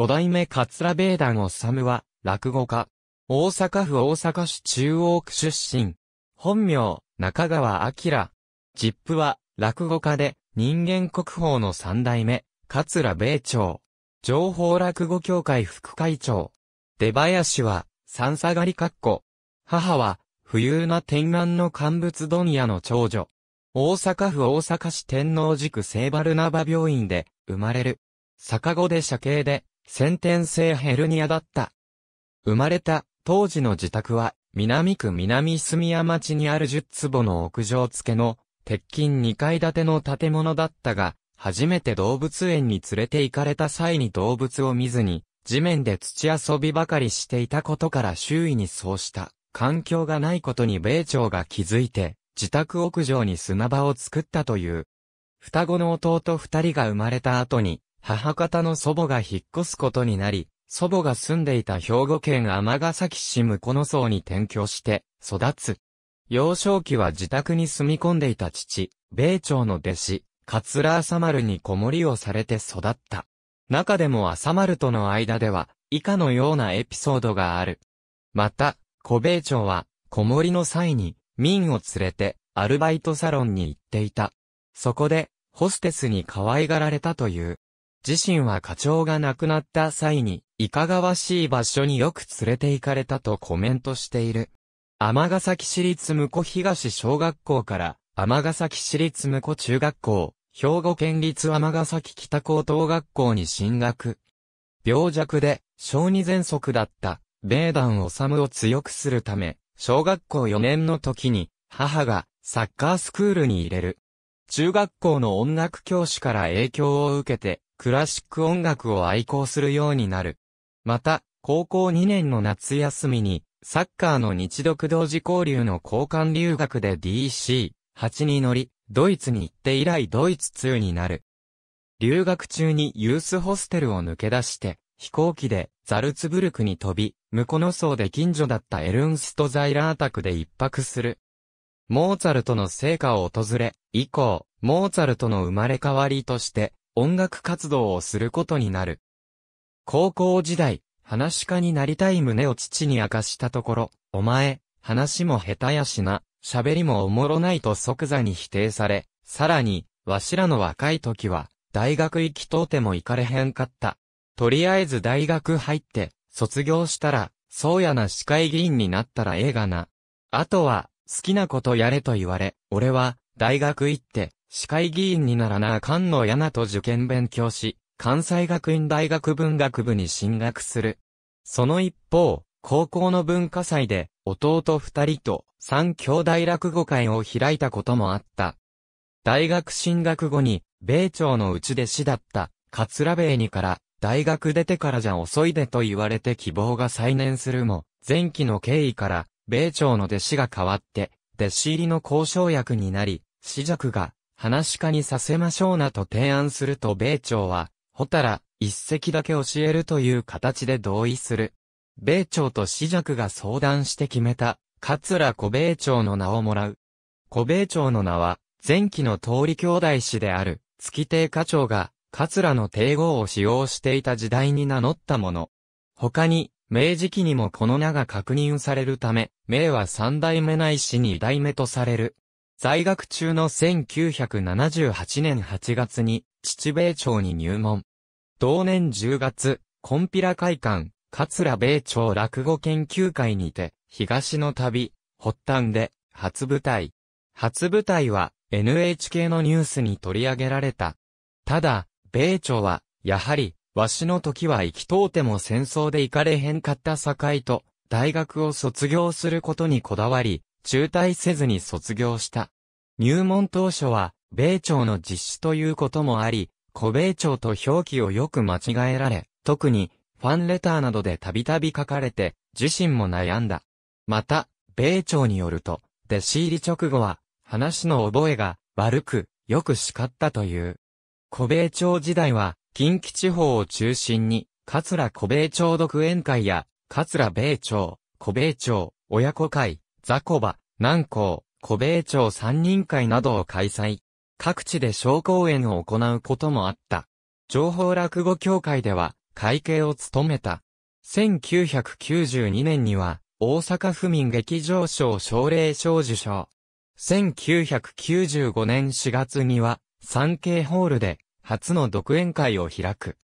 五代目桂米団治は、落語家。大阪府大阪市中央区出身。本名、中川明。ジップは、落語家で、人間国宝の三代目、桂米朝。情報落語協会副会長。出林は、三下がり格好。母は、富裕な天安の乾物問屋の長女。大阪府大阪市天王寺区聖バルナバ病院で、生まれる。逆子で社刑で、先天性ヘルニアだった。生まれた当時の自宅は南区南住屋町にある10坪の屋上付けの鉄筋2階建ての建物だったが、初めて動物園に連れて行かれた際に動物を見ずに、地面で土遊びばかりしていたことから周囲にそうした環境がないことに米朝が気づいて、自宅屋上に砂場を作ったという。双子の弟二人が生まれた後に、母方の祖母が引っ越すことになり、祖母が住んでいた兵庫県尼崎市この荘に転居して育つ。幼少期は自宅に住み込んでいた父、米朝の弟子、桂朝丸に子守をされて育った。中でも朝丸との間では、以下のようなエピソードがある。また、小米朝は、子守の際に、民を連れて、アルバイトサロンに行っていた。そこで、ホステスに可愛がられたという。自身は課長が亡くなった際に、いかがわしい場所によく連れて行かれたとコメントしている。尼崎市立婿東小学校から、尼崎市立婿中学校、兵庫県立尼崎北高等学校に進学。病弱で、小児喘息だった、米団治を強くするため、小学校4年の時に、母が、サッカースクールに入れる。中学校の音楽教師から影響を受けて、クラシック音楽を愛好するようになる。また、高校2年の夏休みに、サッカーの日独同時交流の交換留学で DC8 に乗り、ドイツに行って以来ドイツ2になる。留学中にユースホステルを抜け出して、飛行機でザルツブルクに飛び、向この層で近所だったエルンスト・ザイラー宅で一泊する。モーツァルトの成果を訪れ、以降、モーツァルトの生まれ変わりとして、音楽活動をすることになる。高校時代、話し家になりたい旨を父に明かしたところ、お前、話も下手やしな、喋りもおもろないと即座に否定され、さらに、わしらの若い時は、大学行きとうても行かれへんかった。とりあえず大学入って、卒業したら、そうやな市会議員になったらええがな。あとは、好きなことやれと言われ、俺は、大学行って、市会議員にならなあかんのやなと受験勉強し、関西学院大学文学部に進学する。その一方、高校の文化祭で、弟二人と三兄弟落語会を開いたこともあった。大学進学後に、米朝のうち弟子だった、桂米にから、大学出てからじゃ遅いでと言われて希望が再燃するも、前期の経緯から、米朝の弟子が変わって、弟子入りの交渉役になり、死弱が、話し家にさせましょうなと提案すると米朝は、ほたら、一席だけ教えるという形で同意する。米朝と死弱が相談して決めた、桂小米朝の名をもらう。小米朝の名は、前期の通り兄弟子である、月亭課長が、桂の帝号を使用していた時代に名乗ったもの。他に、明治期にもこの名が確認されるため、明は三代目ないし二代目とされる。在学中の1978年8月に、父米朝に入門。同年10月、コンピラ会館、桂米町落語研究会にて、東の旅、発端で、初舞台。初舞台は、NHK のニュースに取り上げられた。ただ、米朝は、やはり、わしの時は生きとうても戦争で行かれへんかった境と、大学を卒業することにこだわり、中退せずに卒業した。入門当初は、米朝の実施ということもあり、古米朝と表記をよく間違えられ、特に、ファンレターなどでたびたび書かれて、自身も悩んだ。また、米朝によると、弟子入り直後は、話の覚えが、悪く、よく叱ったという。古米朝時代は、近畿地方を中心に、桂古米朝独演会や、桂米朝、古米朝、親子会、ザコバ、南港、古米町三人会などを開催。各地で小公演を行うこともあった。情報落語協会では、会計を務めた。1992年には、大阪府民劇場賞奨励賞受賞。1995年4月には、産経ホールで、初の独演会を開く。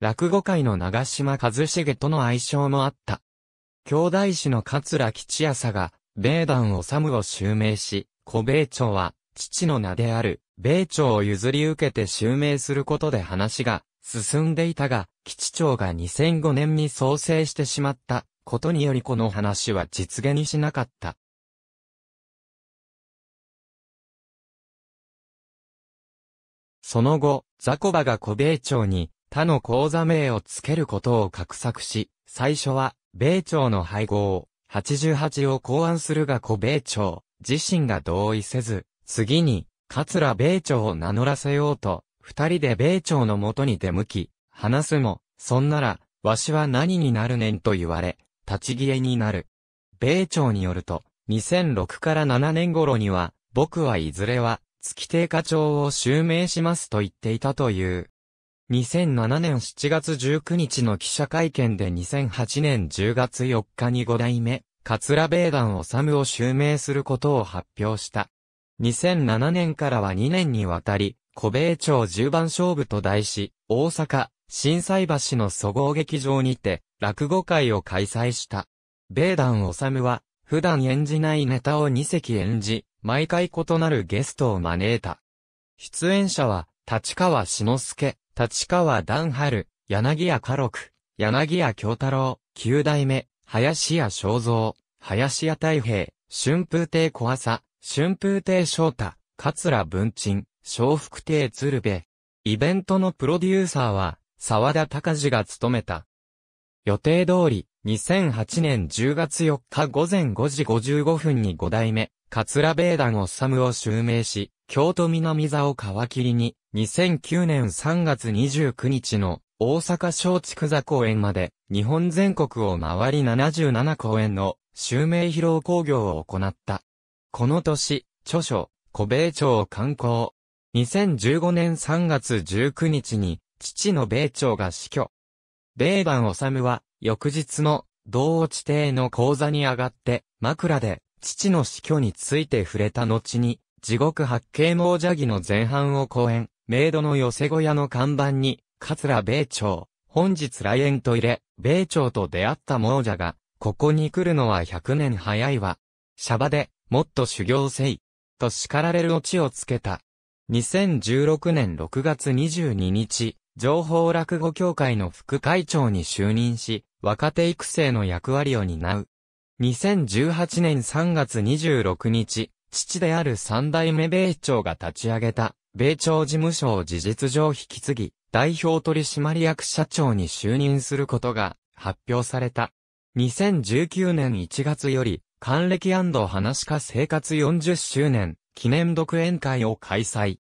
落語界の長島和重との愛称もあった。兄弟子の桂吉朝が、米団治を襲名し、古米朝は、父の名である、米朝を譲り受けて襲名することで話が進んでいたが、吉長が2005年に創生してしまったことによりこの話は実現しなかった。その後、ザコバが古米朝に他の口座名を付けることを画策し、最初は、米朝の配合、88を考案するが小米朝、自身が同意せず、次に、桂米朝を名乗らせようと、二人で米朝の元に出向き、話すも、そんなら、わしは何になるねんと言われ、立ち消えになる。米朝によると、2006から7年頃には、僕はいずれは、月定課長を襲名しますと言っていたという。2007年7月19日の記者会見で2008年10月4日に5代目、桂米団治を襲名することを発表した。2007年からは2年にわたり、小米町10番勝負と題し、大阪、震災橋の総合劇場にて、落語会を開催した。米団治は、普段演じないネタを2席演じ、毎回異なるゲストを招いた。出演者は、立川志の助。立川段春、柳家家禄、柳家京太郎、九代目、林家正蔵、林家太平、春風亭小朝、春風亭昇太、桂文鎮、笑福亭鶴瓶。イベントのプロデューサーは、沢田隆二が務めた。予定通り、2008年10月4日午前5時55分に5代目、桂米団をサを襲名し、京都南座を皮切りに、2009年3月29日の大阪松竹座公演まで日本全国を回り77公演の襲名披露興行を行った。この年、著書、小米町を観光。2015年3月19日に父の米町が死去。米団治は翌日の同落邸の講座に上がって枕で父の死去について触れた後に地獄八景亡者儀の前半を講演、メイドの寄せ小屋の看板に、桂米朝、本日来園と入れ、米朝と出会った亡者が、ここに来るのは100年早いわ。シャバで、もっと修行せい。と叱られるオチをつけた。2016年6月22日、情報落語協会の副会長に就任し、若手育成の役割を担う。2018年3月26日、父である三代目米朝が立ち上げた、米朝事務所を事実上引き継ぎ、代表取締役社長に就任することが発表された。2019年1月より、還暦話家生活40周年記念独演会を開催。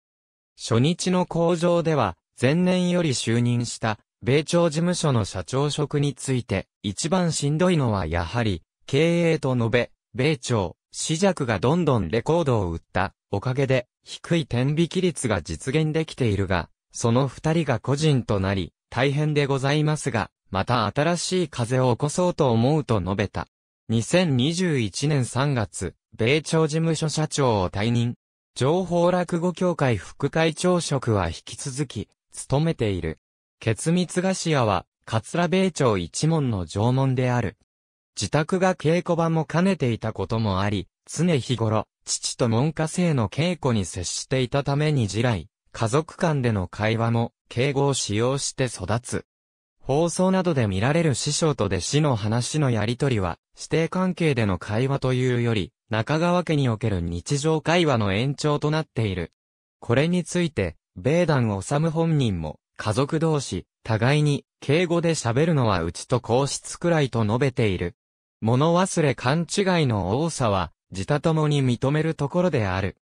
初日の工場では、前年より就任した米朝事務所の社長職について、一番しんどいのはやはり、経営と述べ、米朝、死弱がどんどんレコードを売った、おかげで、低い天引き率が実現できているが、その二人が個人となり、大変でございますが、また新しい風を起こそうと思うと述べた。2021年3月、米朝事務所社長を退任。情報落語協会副会長職は引き続き、務めている。ケツミツガシアは、桂米朝一門の縄文である。自宅が稽古場も兼ねていたこともあり、常日頃、父と門下生の稽古に接していたために地来、家族間での会話も敬語を使用して育つ。放送などで見られる師匠と弟子の話のやりとりは、指定関係での会話というより、中川家における日常会話の延長となっている。これについて、米団治本人も、家族同士、互いに、敬語で喋るのはうちと皇室くらいと述べている。物忘れ勘違いの多さは、自他ともに認めるところである。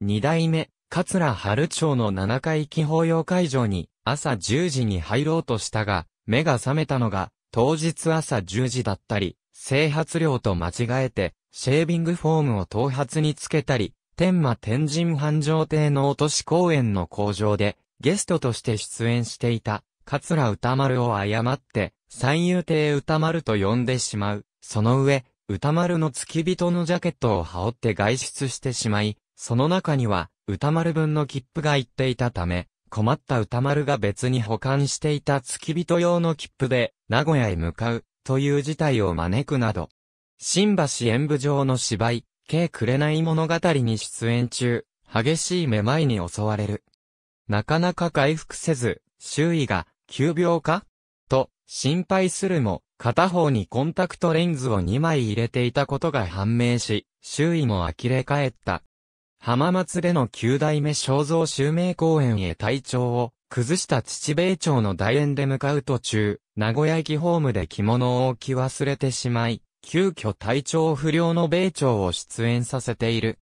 二代目、桂春町の七回忌法要会場に朝10時に入ろうとしたが、目が覚めたのが当日朝10時だったり、整髪料と間違えて、シェービングフォームを頭髪につけたり、天馬天神繁盛亭の落とし公園の工場で、ゲストとして出演していた、桂歌丸を誤って、三遊亭歌丸と呼んでしまう。その上、歌丸の付き人のジャケットを羽織って外出してしまい、その中には、歌丸分の切符が行っていたため、困った歌丸が別に保管していた付き人用の切符で、名古屋へ向かう、という事態を招くなど、新橋演舞場の芝居、くれない物語に出演中、激しいめまいに襲われる。なかなか回復せず、周囲が、急病かと、心配するも、片方にコンタクトレンズを2枚入れていたことが判明し、周囲も呆れ返った。浜松での9代目肖像襲名公演へ体調を崩した父米町の大園で向かう途中、名古屋駅ホームで着物を置き忘れてしまい、急遽体調不良の米朝を出演させている。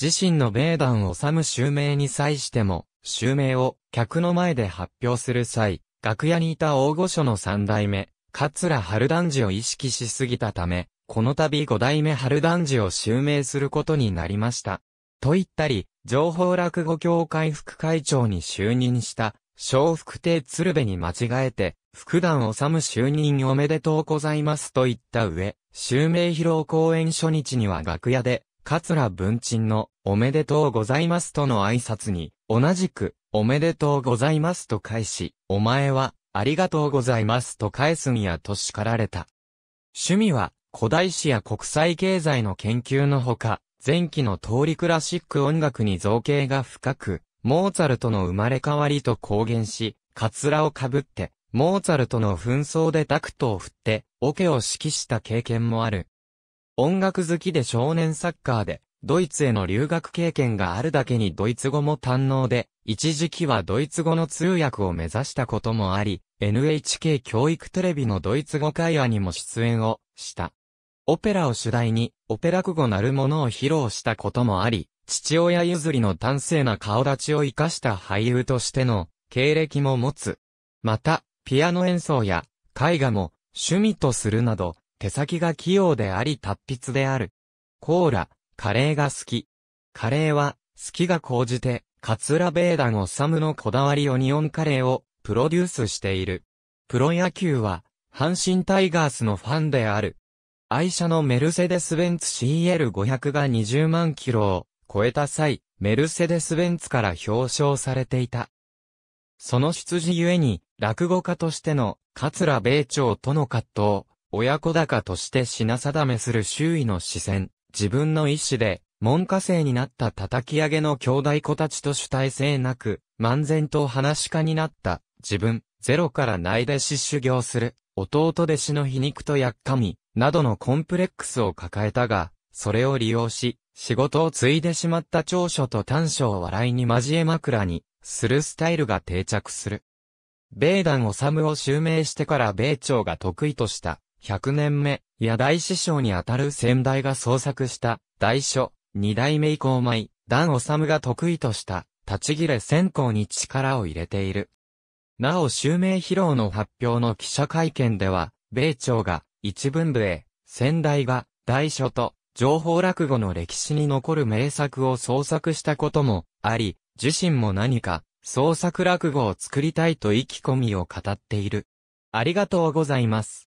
自身の米団を治む襲名に際しても、襲名を客の前で発表する際、楽屋にいた大御所の三代目、桂春団寺を意識しすぎたため、この度五代目春団寺を襲名することになりました。と言ったり、情報落語協会副会長に就任した、小福亭鶴瓶に間違えて、福段治就任おめでとうございますと言った上、襲名披露公演初日には楽屋で、桂文鎮のおめでとうございますとの挨拶に、同じく、おめでとうございますと返し、お前は、ありがとうございますと返すんやと叱られた。趣味は、古代史や国際経済の研究のほか、前期の通りクラシック音楽に造形が深く、モーツァルトの生まれ変わりと公言し、カツラをかぶって、モーツァルトの紛争でタクトを振って、オケを指揮した経験もある。音楽好きで少年サッカーで、ドイツへの留学経験があるだけにドイツ語も堪能で、一時期はドイツ語の通訳を目指したこともあり、NHK 教育テレビのドイツ語会話にも出演をした。オペラを主題に、オペラ句語なるものを披露したこともあり、父親譲りの端正な顔立ちを活かした俳優としての経歴も持つ。また、ピアノ演奏や絵画も趣味とするなど、手先が器用であり達筆である。コーラ、カレーが好き。カレーは、好きが高じて、カツラベーダンオサムのこだわりオニオンカレーをプロデュースしている。プロ野球は、阪神タイガースのファンである。愛車のメルセデス・ベンツ CL500 が20万キロを超えた際、メルセデス・ベンツから表彰されていた。その出自ゆえに、落語家としての、桂米朝との葛藤、親子高として品定めする周囲の視線、自分の意志で、門下生になった叩き上げの兄弟子たちと主体性なく、漫然と話し家になった、自分、ゼロから内弟子修行する、弟弟子の皮肉とやっかみ、などのコンプレックスを抱えたが、それを利用し、仕事を継いでしまった長所と短所を笑いに交え枕に、するスタイルが定着する。米団治を襲名してから米朝が得意とした、100年目、や大師匠にあたる先代が創作した、大書、二代目以降前、団治が得意とした、立ち切れ先行に力を入れている。なお襲名披露の発表の記者会見では、米朝が一文部へ、先代が大書と情報落語の歴史に残る名作を創作したこともあり、自身も何か創作落語を作りたいと意気込みを語っている。ありがとうございます。